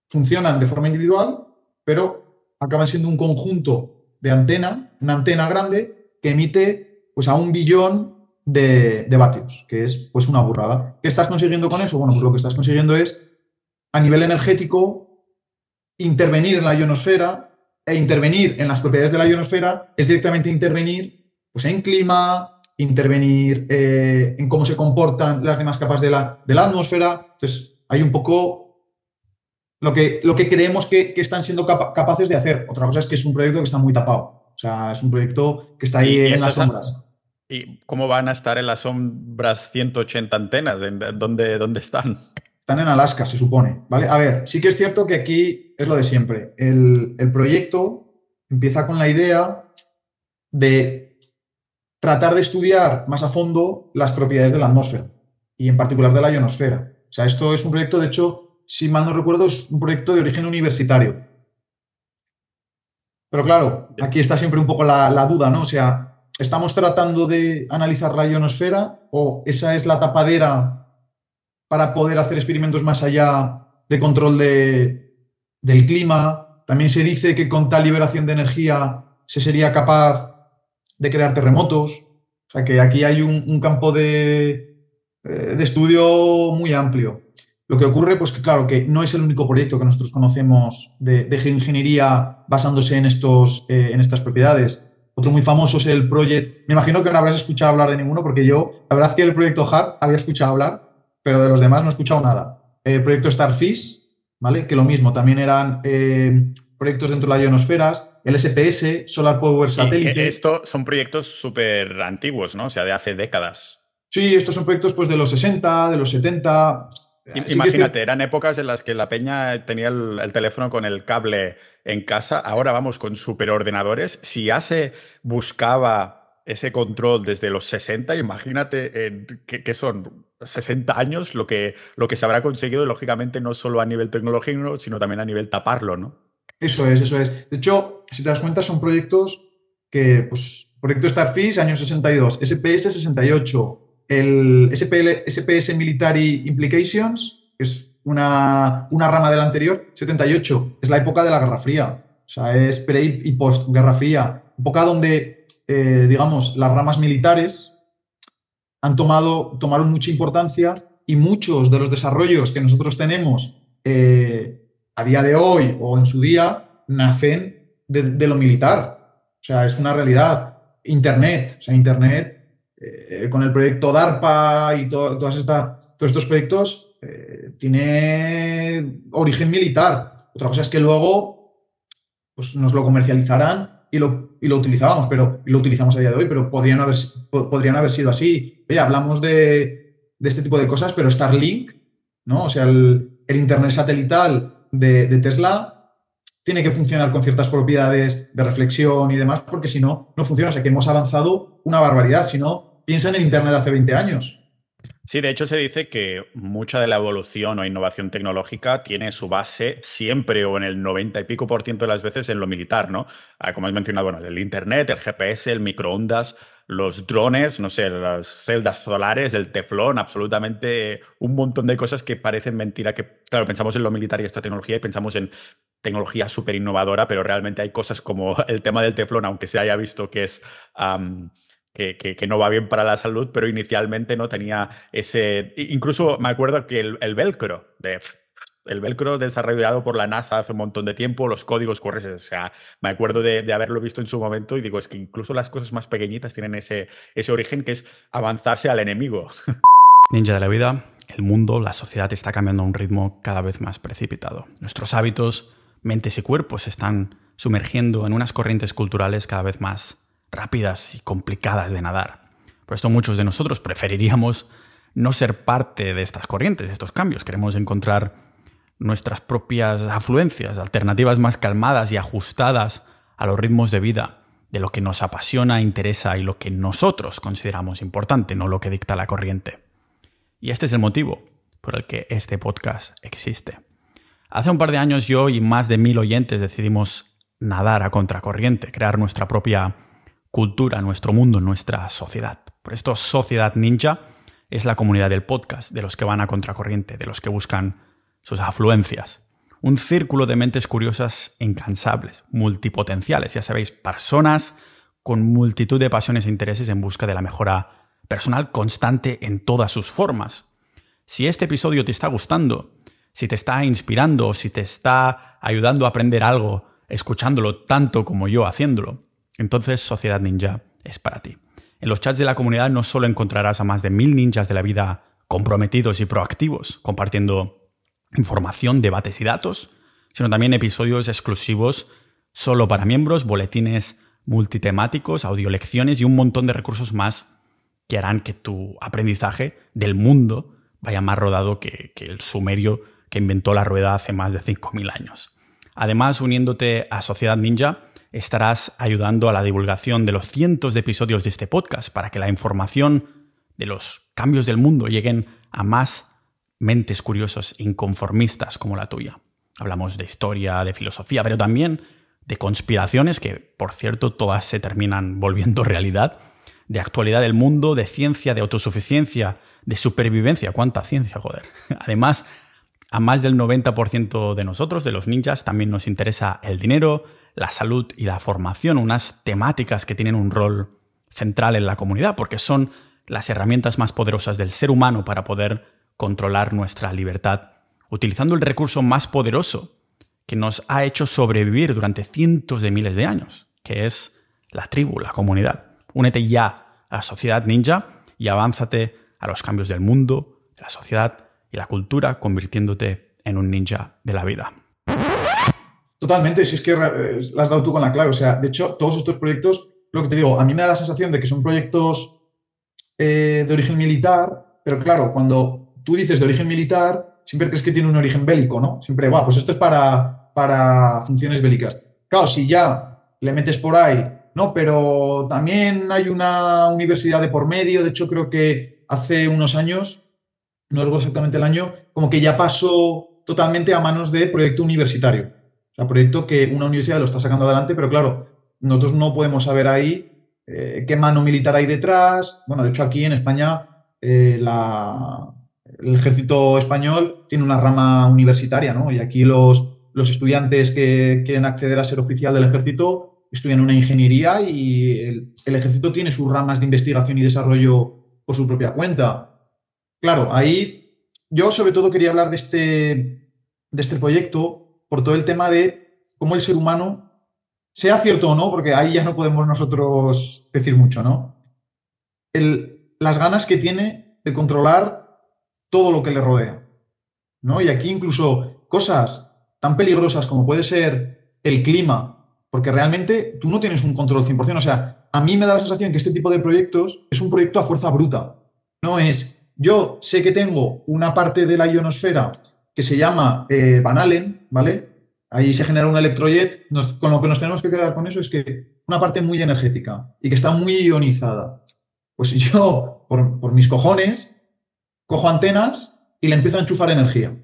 Speaker 1: funcionan de forma individual, pero acaban siendo un conjunto de antena, una antena grande que emite pues, a un billón de, de, vatios, que es pues, una burrada. ¿Qué estás consiguiendo con eso? Bueno, pues lo que estás consiguiendo es, a nivel energético, intervenir en la ionosfera e intervenir en las propiedades de la ionosfera es directamente intervenir pues, en clima, intervenir eh, en cómo se comportan las demás capas de de la atmósfera. Entonces, hay un poco lo que, lo que creemos que, están siendo capaces de hacer. Otra cosa es que es un proyecto que está muy tapado. O sea, es un proyecto que está ahí en las sombras.
Speaker 2: ¿Y cómo van a estar en las sombras 180 antenas? ¿En dónde, están?
Speaker 1: Están en Alaska, se supone. ¿vale? A ver, sí que es cierto que aquí es lo de siempre. El, el proyecto empieza con la idea de tratar de estudiar más a fondo las propiedades de la atmósfera y en particular de la ionosfera. O sea, esto es un proyecto, de hecho, si mal no recuerdo, es un proyecto de origen universitario. Pero claro, aquí está siempre un poco la, duda, ¿no? O sea, ¿estamos tratando de analizar la ionosfera o esa es la tapadera para poder hacer experimentos más allá de control del clima? También se dice que con tal liberación de energía se sería capaz de crear terremotos. O sea que aquí hay un, campo de, eh, de, estudio muy amplio. Lo que ocurre, pues que claro, que no es el único proyecto que nosotros conocemos de, de geoingeniería basándose en, estos, eh, en estas propiedades. Otro muy famoso es el proyecto Me imagino que no habrás escuchado hablar de ninguno, porque yo, la verdad es que el proyecto HARP había escuchado hablar, pero de los demás no he escuchado nada. El eh, proyecto Starfish, ¿vale? Que lo mismo, también eran eh, proyectos dentro de las ionosferas,
Speaker 2: el SPS, Solar Power Satellite. Que esto son proyectos súper antiguos, ¿no? O sea, de hace décadas.
Speaker 1: Sí, estos son proyectos pues, de los 60, de los 70.
Speaker 2: Imagínate, eran épocas en las que la peña tenía el, teléfono con el cable en casa, ahora vamos con superordenadores. Si hace buscaba ese control desde los 60, imagínate eh, qué que, son 60 años lo que, lo que se habrá conseguido, lógicamente, no solo a nivel tecnológico, sino también a nivel taparlo, ¿no?
Speaker 1: Eso es, eso es. De hecho, si te das cuenta, son proyectos que, pues, proyecto Starfish, año 62, SPS 68, el SPS Military Implications, que es una, rama del anterior, 78, es la época de la Guerra Fría. O sea, es pre y post Guerra Fría. Época donde, eh, digamos, las ramas militares han tomado, tomaron mucha importancia y muchos de los desarrollos que nosotros tenemos eh, a día de hoy o en su día nacen de, de lo militar. O sea, es una realidad. Internet, o sea, Internet eh, con el proyecto DARPA y todas estas, todos estos proyectos, eh, tiene origen militar. Otra cosa es que luego pues, nos lo comercializarán y lo, lo utilizábamos, pero lo utilizamos a día de hoy, pero podrían haber, podrían haber sido así. Oye, hablamos de, este tipo de cosas, pero Starlink, ¿no? O sea, el, Internet satelital de, de Tesla tiene que funcionar con ciertas propiedades de reflexión y demás, porque si no, no funciona. O sea, que hemos avanzado una barbaridad. Si no, Piensa en el Internet hace 20 años.
Speaker 2: Sí, de hecho se dice que mucha de la evolución o innovación tecnológica tiene su base siempre o en el 90 y pico por ciento de las veces en lo militar, ¿no? Ah, como has mencionado, bueno, el Internet, el GPS, el microondas, los drones, no sé, las celdas solares, el teflón, absolutamente un montón de cosas que parecen mentira, que claro, pensamos en lo militar y esta tecnología y pensamos en tecnología súper innovadora, pero realmente hay cosas como el tema del teflón, aunque se haya visto que es que, no va bien para la salud, pero inicialmente no tenía ese... Incluso me acuerdo que el, velcro de el velcro desarrollado por la NASA hace un montón de tiempo, los códigos corres, o sea, me acuerdo de, haberlo visto en su momento y digo, es que incluso las cosas más pequeñitas tienen ese, ese origen que es avanzarse al enemigo. Ninja de la vida, el mundo, la sociedad está cambiando a un ritmo cada vez más precipitado. Nuestros hábitos, mentes y cuerpos están sumergiendo en unas corrientes culturales cada vez más rápidas y complicadas de nadar. Por esto muchos de nosotros preferiríamos no ser parte de estas corrientes, de estos cambios. Queremos encontrar nuestras propias afluencias, alternativas más calmadas y ajustadas a los ritmos de vida de lo que nos apasiona, interesa y lo que nosotros consideramos importante, no lo que dicta la corriente. Y este es el motivo por el que este podcast existe. Hace un par de años yo y más de mil oyentes decidimos nadar a contracorriente, crear nuestra propia cultura, nuestro mundo, nuestra sociedad. Por esto, Sociedad Ninja es la comunidad del podcast, de los que van a contracorriente, de los que buscan sus afluencias. Un círculo de mentes curiosas incansables, multipotenciales, ya sabéis, personas con multitud de pasiones e intereses en busca de la mejora personal constante en todas sus formas. Si este episodio te está gustando, si te está inspirando, si te está ayudando a aprender algo, escuchándolo tanto como yo haciéndolo, entonces, Sociedad Ninja es para ti. En los chats de la comunidad no solo encontrarás a más de mil ninjas de la vida comprometidos y proactivos, compartiendo información, debates y datos, sino también episodios exclusivos solo para miembros, boletines multitemáticos, audiolecciones y un montón de recursos más que harán que tu aprendizaje del mundo vaya más rodado que, que el sumerio que inventó la rueda hace más de 5.000 años. Además, uniéndote a Sociedad Ninja, estarás ayudando a la divulgación de los cientos de episodios de este podcast para que la información de los cambios del mundo lleguen a más mentes curiosas e inconformistas como la tuya. Hablamos de historia, de filosofía, pero también de conspiraciones, que por cierto todas se terminan volviendo realidad, de actualidad del mundo, de ciencia, de autosuficiencia, de supervivencia. ¿Cuánta ciencia, joder? Además, a más del 90% de nosotros, de los ninjas, también nos interesa el dinero, la salud y la formación, unas temáticas que tienen un rol central en la comunidad, porque son las herramientas más poderosas del ser humano para poder controlar nuestra libertad, utilizando el recurso más poderoso que nos ha hecho sobrevivir durante cientos de miles de años, que es la tribu, la comunidad. Únete ya a la sociedad ninja y avánzate a los cambios del mundo, de la sociedad y la cultura, convirtiéndote en un ninja de la vida.
Speaker 1: Totalmente, si es que eh, la has dado tú con la clave. O sea, de hecho, todos estos proyectos, lo que te digo, a mí me da la sensación de que son proyectos eh, de origen militar, pero claro, cuando tú dices de origen militar, siempre crees que tiene un origen bélico, ¿no? Siempre, guau, pues esto es para, para funciones bélicas. Claro, si ya le metes por ahí, ¿no? Pero también hay una universidad de por medio, de hecho creo que hace unos años, no recuerdo exactamente el año, como que ya pasó totalmente a manos de proyecto universitario. O proyecto que una universidad lo está sacando adelante, pero claro, nosotros no podemos saber ahí eh, qué mano militar hay detrás. Bueno, de hecho aquí en España eh, el ejército español tiene una rama universitaria, ¿no? Y aquí los, los estudiantes que quieren acceder a ser oficial del ejército estudian una ingeniería y el, ejército tiene sus ramas de investigación y desarrollo por su propia cuenta. Claro, ahí yo sobre todo quería hablar de este, de este proyecto por todo el tema de cómo el ser humano, sea cierto o no, porque ahí ya no podemos nosotros decir mucho, ¿no? las ganas que tiene de controlar todo lo que le rodea, ¿no? Y aquí incluso cosas tan peligrosas como puede ser el clima, porque realmente tú no tienes un control 100%, o sea, a mí me da la sensación que este tipo de proyectos es un proyecto a fuerza bruta, no es yo sé que tengo una parte de la ionosfera que se llama eh, Van Allen, ¿vale? Ahí se genera un electrojet. con lo que nos tenemos que quedar con eso es que una parte muy energética y que está muy ionizada. Pues yo, por, mis cojones, cojo antenas y le empiezo a enchufar energía.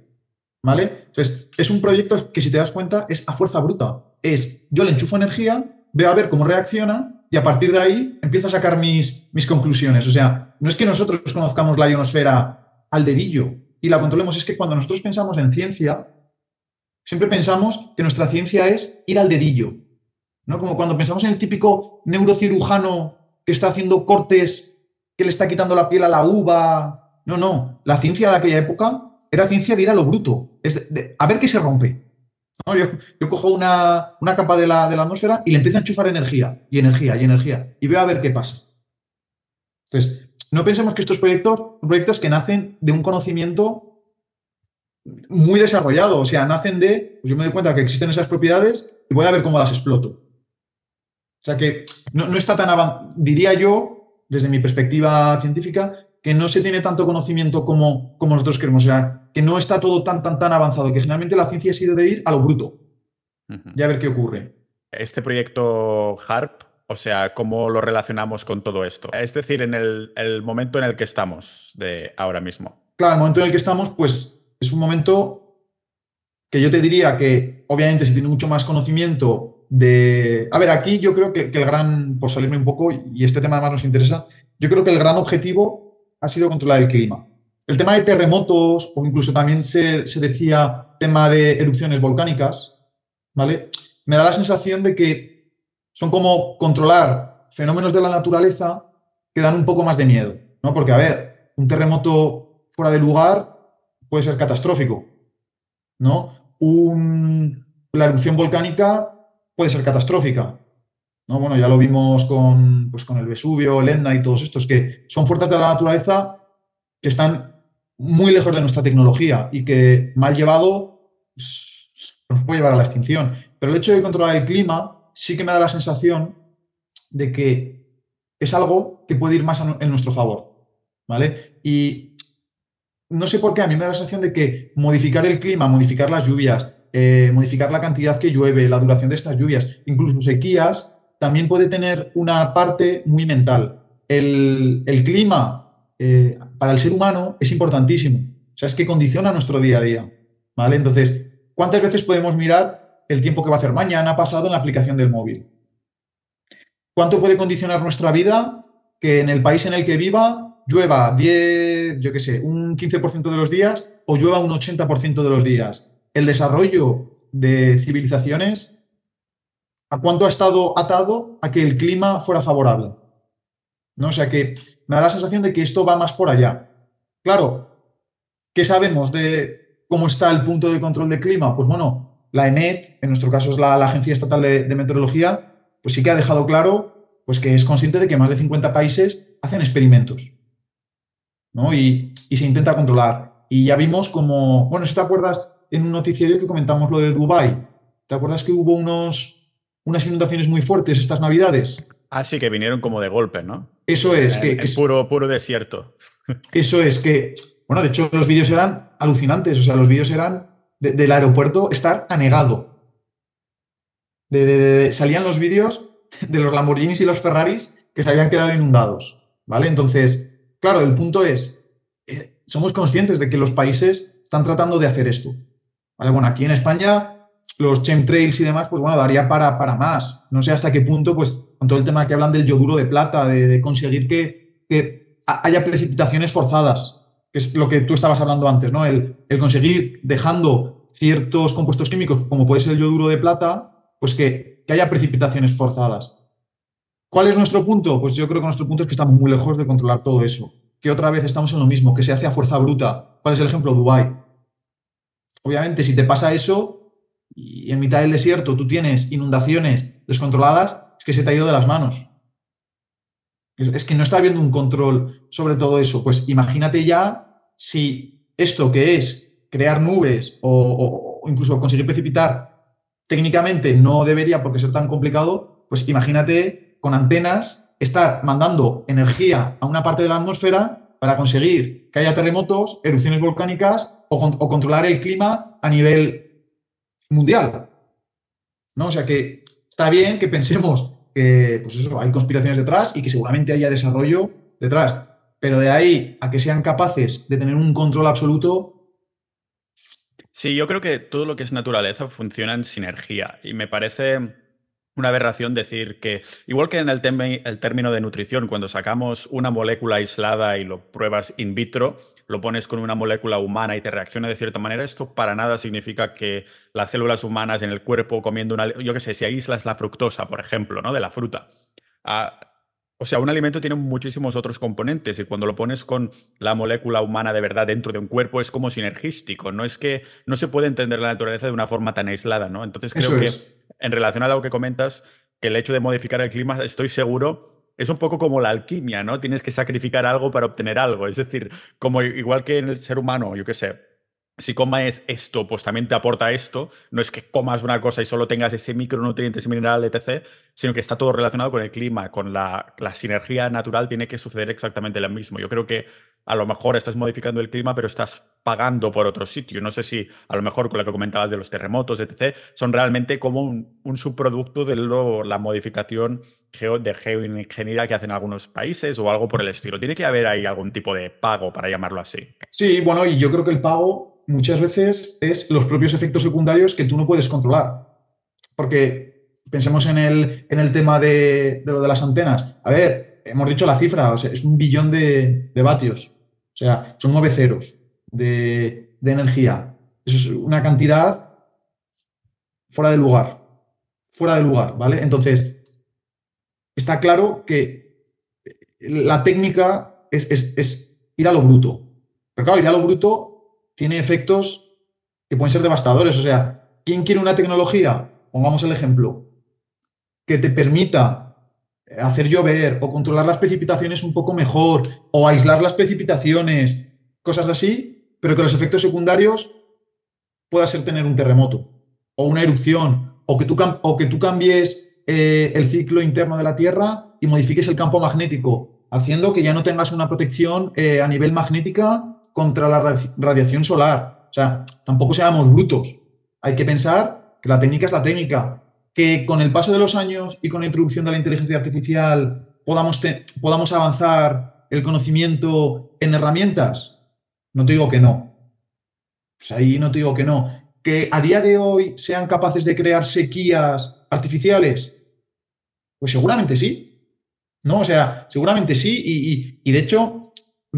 Speaker 1: ¿Vale? Entonces, es un proyecto que si te das cuenta es a fuerza bruta. Es, yo le enchufo energía, veo a ver cómo reacciona y a partir de ahí empiezo a sacar mis, mis conclusiones. O sea, no es que nosotros conozcamos la ionosfera al dedillo, y la controlemos. Es que cuando nosotros pensamos en ciencia, siempre pensamos que nuestra ciencia es ir al dedillo, ¿no? Como cuando pensamos en el típico neurocirujano que está haciendo cortes, que le está quitando la piel a la uva. No, no. La ciencia de aquella época era ciencia de ir a lo bruto, es a ver qué se rompe. Yo, cojo una, capa de la, de la, atmósfera y le empiezo a enchufar energía y energía y energía y veo a ver qué pasa. Entonces, no pensemos que estos proyectos, proyectos que nacen de un conocimiento muy desarrollado, o sea, nacen de, pues yo me doy cuenta que existen esas propiedades y voy a ver cómo las exploto. O sea que no, está tan avanzado, diría yo, desde mi perspectiva científica, que no se tiene tanto conocimiento como, como nosotros queremos, o sea, que no está todo tan, tan, tan avanzado, que generalmente la ciencia ha sido de ir a lo bruto ya y a ver qué ocurre.
Speaker 2: Este proyecto HARP, o sea, cómo lo relacionamos con todo esto. Es decir, en el, momento en el que estamos de ahora mismo.
Speaker 1: Claro, el momento en el que estamos, pues es un momento que yo te diría que obviamente se tiene mucho más conocimiento de... A ver, aquí yo creo que, el gran, por salirme un poco, y este tema además nos interesa, yo creo que el gran objetivo ha sido controlar el clima. El tema de terremotos, o incluso también se decía tema de erupciones volcánicas, ¿vale? Me da la sensación de que son como controlar fenómenos de la naturaleza que dan un poco más de miedo, ¿no? Porque, a ver, un terremoto fuera de lugar puede ser catastrófico, ¿no? la erupción volcánica puede ser catastrófica, ¿no? Bueno, ya lo vimos pues, con, el Vesubio, el Etna y todos estos, que son fuerzas de la naturaleza que están muy lejos de nuestra tecnología y que mal llevado pues, nos puede llevar a la extinción. Pero el hecho de controlar el clima sí que me da la sensación de que es algo que puede ir más en nuestro favor, ¿vale? Y no sé por qué, a mí me da la sensación de que modificar el clima, modificar las lluvias, eh, modificar la cantidad que llueve, la duración de estas lluvias, incluso sequías, también puede tener una parte muy mental. El, clima eh, para el ser humano es importantísimo, o sea, es que condiciona nuestro día a día, ¿vale? Entonces, ¿cuántas veces podemos mirar el tiempo que va a hacer mañana, ha pasado en la aplicación del móvil. ¿Cuánto puede condicionar nuestra vida que en el país en el que viva llueva 10, yo qué sé, un 15% de los días o llueva un 80% de los días? El desarrollo de civilizaciones, ¿a cuánto ha estado atado a que el clima fuera favorable? ¿No? O sea que me da la sensación de que esto va más por allá. Claro, ¿qué sabemos de cómo está el punto de control del clima? Pues bueno, la ENET, en nuestro caso es la, Agencia Estatal de, Meteorología, pues sí que ha dejado claro pues que es consciente de que más de 50 países hacen experimentos y, se intenta controlar. Y ya vimos como, bueno, si te acuerdas en un noticiero que comentamos lo de Dubái, ¿te acuerdas que hubo unos, unas inundaciones
Speaker 2: muy fuertes estas navidades? Ah, sí, que vinieron como de golpe, ¿no? Eso es, que... es, puro, puro desierto. Eso es, que,
Speaker 1: bueno, de hecho los vídeos eran alucinantes, o sea, los vídeos eran del aeropuerto estar anegado. salían los vídeos de los Lamborghinis y los Ferraris que se habían quedado inundados, ¿vale? Entonces, claro, el punto es, eh, somos conscientes de que los países están tratando de hacer esto, Bueno, aquí en España los chemtrails y demás, pues bueno, daría para, para más. No sé hasta qué punto, pues con todo el tema que hablan del yoduro de plata, de, conseguir que, que haya precipitaciones forzadas, es lo que tú estabas hablando antes, ¿no? El, conseguir dejando ciertos compuestos químicos, como puede ser el yoduro de plata, pues que, haya precipitaciones forzadas. ¿Cuál es nuestro punto? Pues yo creo que nuestro punto es que estamos muy lejos de controlar todo eso. Que otra vez estamos en lo mismo, que se hace a fuerza bruta. ¿Cuál es el ejemplo? Dubái. Obviamente, si te pasa eso y en mitad del desierto tú tienes inundaciones descontroladas, es que se te ha ido de las manos. es que no está habiendo un control sobre todo eso. Pues imagínate ya si esto que es crear nubes o, incluso conseguir precipitar técnicamente no debería porque ser tan complicado, pues imagínate con antenas estar mandando energía a una parte de la atmósfera para conseguir que haya terremotos, erupciones volcánicas o, o controlar el clima a nivel mundial. ¿No? O sea que está bien que pensemos que pues eso, hay conspiraciones detrás y que seguramente haya desarrollo detrás, pero de ahí a que sean capaces de tener un control absoluto.
Speaker 2: Sí, yo creo que todo lo que es naturaleza funciona en sinergia. Y me parece una aberración decir que, igual que en el, el término de nutrición, cuando sacamos una molécula aislada y lo pruebas in vitro, lo pones con una molécula humana y te reacciona de cierta manera, esto para nada significa que las células humanas en el cuerpo comiendo una, yo qué sé, si aíslas la fructosa, por ejemplo, ¿no? De la fruta. Ah, o sea, un alimento tiene muchísimos otros componentes y cuando lo pones con la molécula humana de verdad dentro de un cuerpo es como sinergístico. No es que no se puede entender la naturaleza de una forma tan aislada, ¿no? Entonces creo que en relación a lo que comentas, que el hecho de modificar el clima, estoy seguro, es un poco como la alquimia, ¿no? Tienes que sacrificar algo para obtener algo. Es decir, como igual que en el ser humano, yo qué sé, si comes esto, pues también te aporta esto. No es que comas una cosa y solo tengas ese micronutriente, ese mineral, etc., sino que está todo relacionado con el clima, con la, sinergia natural, tiene que suceder exactamente lo mismo. Yo creo que a lo mejor estás modificando el clima, pero estás pagando por otro sitio. No sé si a lo mejor con lo que comentabas de los terremotos, etc., son realmente como un, subproducto de la modificación geo, de geoingeniería que hacen algunos países o algo por el estilo. Tiene que haber ahí algún tipo de pago, para llamarlo así.
Speaker 1: Sí, bueno, y yo creo que el pago muchas veces es los propios efectos secundarios que tú no puedes controlar. Porque pensemos en el, en el tema de, lo de las antenas. A ver, hemos dicho la cifra, o sea, es un billón de, vatios. O sea, son nueve ceros de, energía. es una cantidad fuera de lugar. Fuera de lugar, ¿vale? Entonces, está claro que la técnica es, es, es ir a lo bruto. Pero claro, ir a lo bruto tiene efectos que pueden ser devastadores. O sea, ¿quién quiere una tecnología? Pongamos el ejemplo, que te permita hacer llover o controlar las precipitaciones un poco mejor o aislar las precipitaciones, cosas así, pero que los efectos secundarios pueda ser tener un terremoto o una erupción o que tú, o que cambies eh, el ciclo interno de la Tierra y modifiques el campo magnético, haciendo que ya no tengas una protección eh, a nivel magnética contra la radiación solar. O sea, tampoco seamos brutos. Hay que pensar que la técnica es la técnica, que con el paso de los años y con la introducción de la inteligencia artificial podamos, podamos avanzar el conocimiento en herramientas. No te digo que no. Pues ahí no te digo que no. Que a día de hoy sean capaces de crear sequías artificiales. Pues seguramente sí. ¿No? O sea, seguramente sí. y de hecho,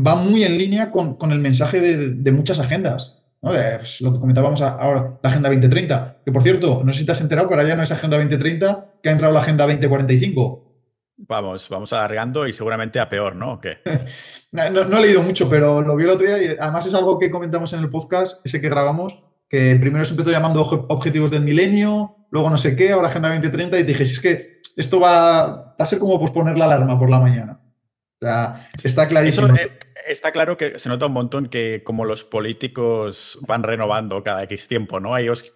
Speaker 1: va muy en línea con, el mensaje de, muchas agendas. Pues, lo que comentábamos ahora, la Agenda 2030, que por cierto, no sé si te has enterado, pero ya no es Agenda 2030, que ha entrado la Agenda 2045.
Speaker 2: Vamos, vamos alargando y seguramente a peor, ¿no?
Speaker 1: no, he leído mucho, pero lo vi el otro día y además es algo que comentamos en el podcast, ese que grabamos, que primero se empezó llamando objetivos del milenio, luego no sé qué, ahora Agenda 2030 y te dije, si es que esto va, a ser como posponer la alarma por la mañana. O sea, está clarísimo. Eh,
Speaker 2: está claro que se nota un montón que como los políticos van renovando cada X tiempo, ¿no? Ellos,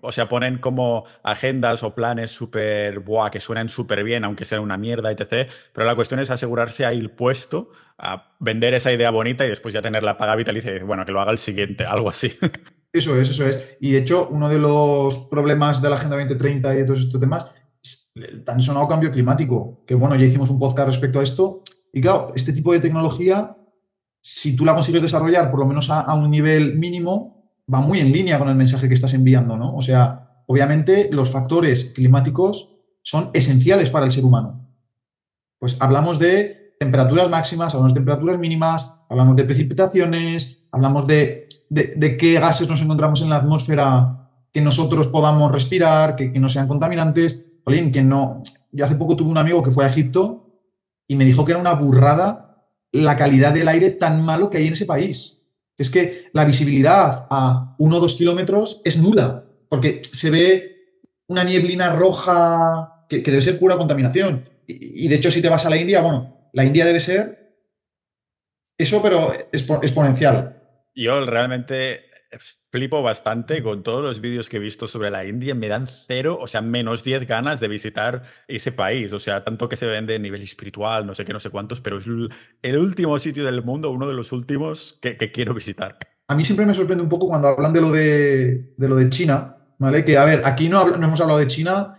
Speaker 2: o sea, ponen como agendas o planes súper, buah, que suenan súper bien, aunque sea una mierda, etc. Pero la cuestión es asegurarse ahí el puesto, a vender esa idea bonita y después ya tener la paga vitalicia y bueno, que lo haga el siguiente, algo así. Eso es, eso
Speaker 1: es. Y de hecho, uno de los problemas de la Agenda 2030 y de todos estos temas es tan sonado cambio climático, que bueno, ya hicimos un podcast respecto a esto. Y claro, este tipo de tecnología si tú la consigues desarrollar, por lo menos a, un nivel mínimo, va muy en línea con el mensaje que estás enviando, ¿no? O sea, obviamente los factores climáticos son esenciales para el ser humano. Pues hablamos de temperaturas máximas, hablamos de temperaturas mínimas, hablamos de precipitaciones, hablamos de, qué gases nos encontramos en la atmósfera que nosotros podamos respirar, que, no sean contaminantes. que no. Yo hace poco tuve un amigo que fue a Egipto y me dijo que era una burrada la calidad del aire tan malo que hay en ese país. Es que la visibilidad a uno o dos kilómetros es nula, porque se ve una nieblina roja que, debe ser pura contaminación. Y, de hecho, si te vas a la India, bueno, la India debe ser eso, pero exponencial.
Speaker 2: Yo realmente flipo bastante con todos los vídeos que he visto sobre la India. Me dan cero, o sea, menos 10 ganas de visitar ese país. O sea, tanto que se vende a nivel espiritual, no sé qué, no sé cuántos, pero es el último sitio del mundo, uno de los últimos que, quiero visitar.
Speaker 1: A mí siempre me sorprende un poco cuando hablan de lo de, lo de China, ¿vale? Que, a ver, aquí no, hemos hablado de China.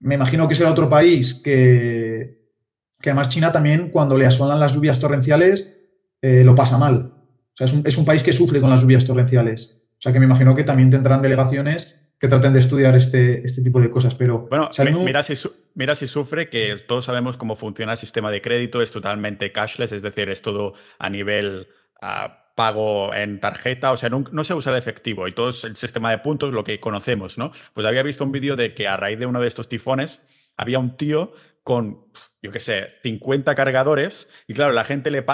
Speaker 1: Me imagino que es el otro país que, que además China también, cuando le asolan las lluvias torrenciales, eh, lo pasa mal sea, es un, país que sufre con las lluvias torrenciales. O sea, que me imagino que también tendrán delegaciones que traten de estudiar este, este tipo de cosas. Pero, bueno, mira,
Speaker 2: si sufre, que todos sabemos cómo funciona el sistema de crédito, es totalmente cashless, es decir, es todo a nivel ah, pago en tarjeta, o sea, no, se usa el efectivo y todo el sistema de puntos, lo que conocemos, ¿no? Pues había visto un vídeo de que a raíz de uno de estos tifones había un tío con yo qué sé, 50 cargadores y claro, la gente le,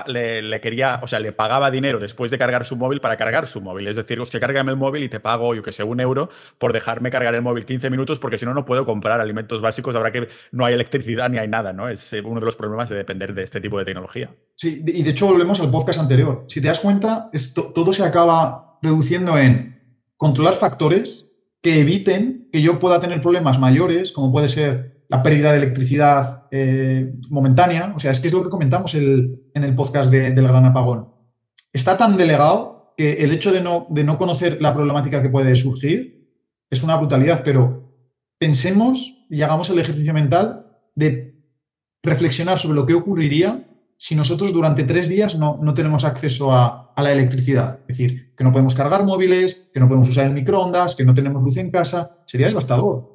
Speaker 2: quería, o sea, le pagaba dinero después de cargar su móvil para cargar su móvil. Es decir, usted cárgame el móvil y te pago, yo qué sé, un euro por dejarme cargar el móvil 15 minutos porque si no, no puedo comprar alimentos básicos. Habrá que no hay electricidad ni hay nada, ¿no? Es eh, uno de los problemas de depender de este tipo de tecnología.
Speaker 1: Sí, y de hecho volvemos al podcast anterior. Si te das cuenta, esto, todo se acaba reduciendo en controlar factores que eviten que yo pueda tener problemas mayores, como puede ser la pérdida de electricidad eh, momentánea, o sea, es que es lo que comentamos en el podcast de, del gran apagón. Está tan delegado que el hecho de no, conocer la problemática que puede surgir es una brutalidad, pero pensemos y hagamos el ejercicio mental de reflexionar sobre lo que ocurriría si nosotros durante tres días no, tenemos acceso a, a, la electricidad. Es decir, que no podemos cargar móviles, que no podemos usar el microondas, que no tenemos luz en casa, sería devastador.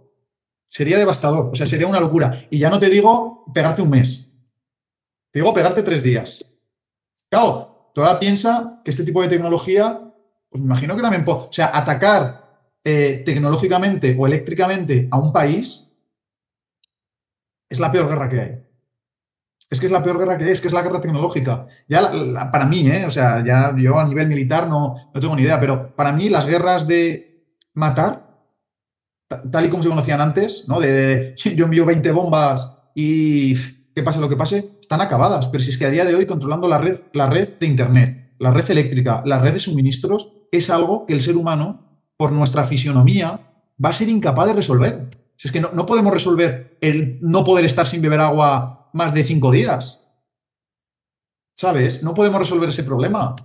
Speaker 1: Sería devastador, o sea, sería una locura. Y ya no te digo pegarte un mes, te digo pegarte tres días. Claro, tú ahora piensa que este tipo de tecnología, pues me imagino que también, o sea, atacar eh, tecnológicamente o eléctricamente a un país es la peor guerra que hay. Es que es la peor guerra que hay, es que es la guerra tecnológica. Ya para mí, ¿eh? o sea, ya yo a nivel militar no, no tengo ni idea, pero para mí las guerras de matar tal y como se conocían antes, ¿no? De, yo envío 20 bombas y qué pase lo que pase, están acabadas. Pero si es que a día de hoy controlando la red, la red de Internet, la red eléctrica, la red de suministros, es algo que el ser humano, por nuestra fisionomía, va a ser incapaz de resolver. Si es que no, no podemos resolver el no poder estar sin beber agua más de cinco días. ¿Sabes? No podemos resolver ese problema.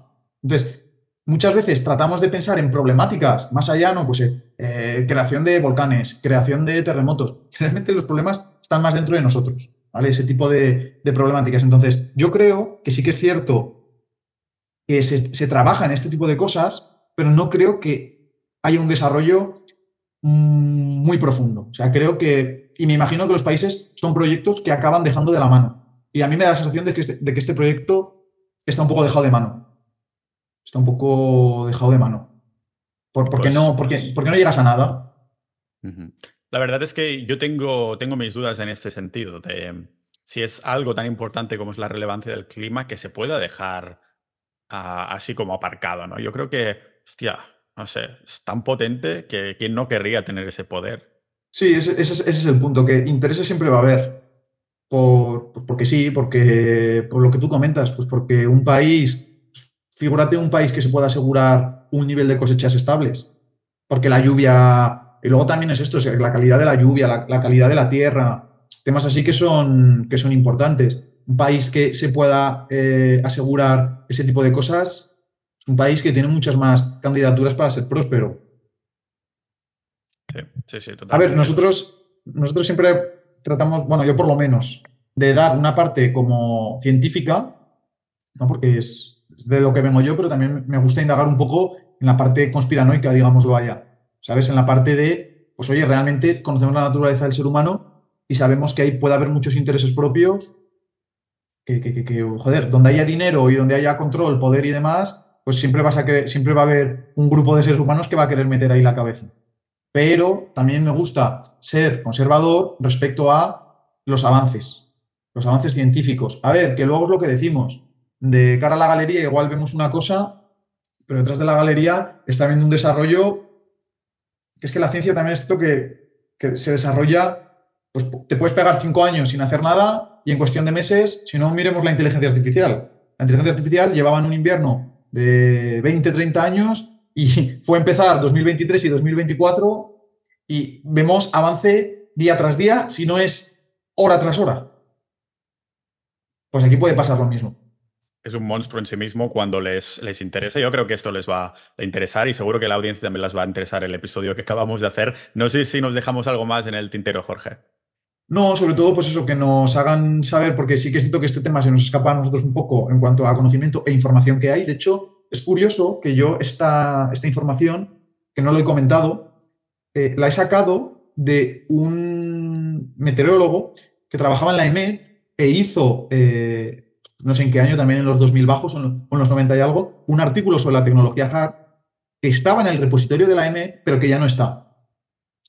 Speaker 1: Entonces, muchas veces tratamos de pensar en problemáticas más allá, no, pues eh, eh, creación de volcanes, creación de terremotos. Realmente los problemas están más dentro de nosotros, ¿vale? Ese tipo de, problemáticas. Entonces, yo creo que sí que es cierto que se, trabaja en este tipo de cosas, pero no creo que haya un desarrollo mm, muy profundo. O sea, creo que, y me imagino que los países son proyectos que acaban dejando de la mano. Y a mí me da la sensación de que este, de que este proyecto está un poco dejado de mano está un poco dejado de mano. Por, porque, pues no, no llegas a nada.
Speaker 2: La verdad es que yo tengo, tengo mis dudas en este sentido, si es algo tan importante como es la relevancia del clima que se pueda dejar ah, así como aparcado, ¿no? Yo creo que, hostia, no sé, es tan potente que quien no querría tener ese poder.
Speaker 1: Sí, ese, ese, es el punto, que interés siempre va a haber. porque sí, porque por lo que tú comentas, pues porque un país Figúrate un país que se pueda asegurar un nivel de cosechas estables, porque la lluvia... Y luego también es esto, la calidad de la lluvia, la, calidad de la tierra, temas así que son, que son importantes. Un país que se pueda eh, asegurar ese tipo de cosas un país que tiene muchas más candidaturas para ser próspero.
Speaker 2: Sí, sí, totalmente. A ver,
Speaker 1: nosotros, nosotros siempre tratamos, bueno, yo por lo menos, de dar una parte como científica, ¿no? porque es, de lo que vengo yo, pero también me gusta indagar un poco en la parte conspiranoica, digámoslo allá. ¿Sabes? En la parte de, pues oye, realmente conocemos la naturaleza del ser humano y sabemos que ahí puede haber muchos intereses propios, que, joder, donde haya dinero y donde haya control, poder y demás, pues siempre, vas a siempre va a haber un grupo de seres humanos que va a querer meter ahí la cabeza. Pero también me gusta ser conservador respecto a los avances, los avances científicos. A ver, que luego es lo que decimos de cara a la galería igual vemos una cosa, pero detrás de la galería está viendo un desarrollo que es que la ciencia también es esto que, se desarrolla, pues te puedes pegar cinco años sin hacer nada y en cuestión de meses, si no miremos la inteligencia artificial. La inteligencia artificial llevaba en un invierno de 20, 30 años y fue empezar 2023 y 2024 y vemos avance día tras día, si no es hora tras hora. Pues aquí puede pasar lo mismo
Speaker 2: es un monstruo en sí mismo cuando les, interesa. Yo creo que esto les va a interesar y seguro que la audiencia también les va a interesar el episodio que acabamos de hacer. No sé si nos dejamos algo más en el tintero, Jorge.
Speaker 1: No, sobre todo, pues eso, que nos hagan saber, porque sí que siento que este tema se nos escapa a nosotros un poco en cuanto a conocimiento e información que hay. De hecho, es curioso que yo esta, esta información, que no lo he comentado, eh, la he sacado de un meteorólogo que trabajaba en la e M. e, e hizo eh, no sé en qué año, también en los 2000 bajos o en los 90 y algo, un artículo sobre la tecnología hard que estaba en el repositorio de la ENET, pero que ya no está.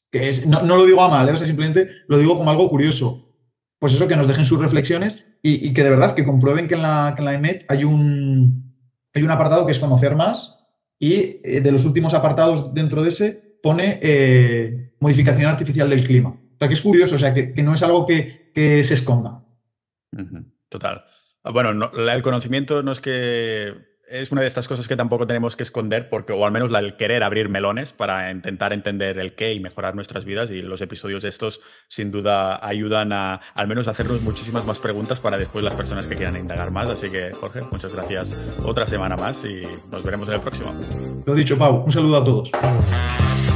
Speaker 1: Que es, no, lo digo a mal, ¿eh? simplemente lo digo como algo curioso. Pues eso, que nos dejen sus reflexiones y, que de verdad que comprueben que en la, que hay un, hay un apartado que es conocer más y eh, de los últimos apartados dentro de ese pone eh, modificación artificial del clima. O sea, que es curioso, o sea, que, no es algo que, que se esconda.
Speaker 2: Total. Ah, bueno, el conocimiento no es que es una de estas cosas que tampoco tenemos que esconder, porque, o al menos la, el querer abrir melones para intentar entender el qué y mejorar nuestras vidas. Y los episodios estos, sin duda, ayudan a al menos hacernos muchísimas más preguntas para después las personas que quieran indagar más. Así que, Jorge, muchas gracias otra semana más y nos veremos en el próximo.
Speaker 1: Lo dicho, Pau, un saludo a todos.